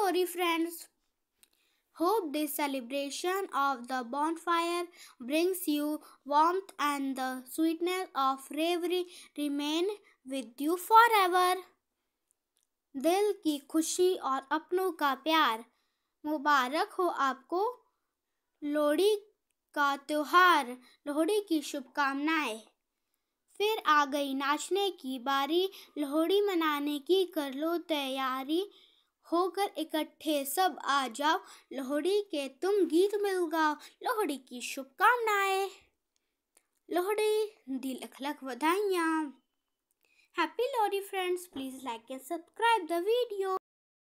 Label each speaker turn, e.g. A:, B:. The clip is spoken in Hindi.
A: story, friends. Hope this celebration of the bonfire brings you warmth and the sweetness of bravery remain with you forever. दिल की खुशी और अपनों का प्यार मुबारक हो आपको लोहड़ी का त्यौहार लोहड़ी की शुभकामनाएं फिर आ गई नाचने की बारी लोहड़ी मनाने की कर लो तैयारी होकर इकट्ठे सब आ जाओ लोहड़ी के तुम गीत मिल गाओ लोहड़ी की शुभकामनाएं लोहड़ी दिल लख बधाइयाँ happy Lohri friends please like and subscribe the video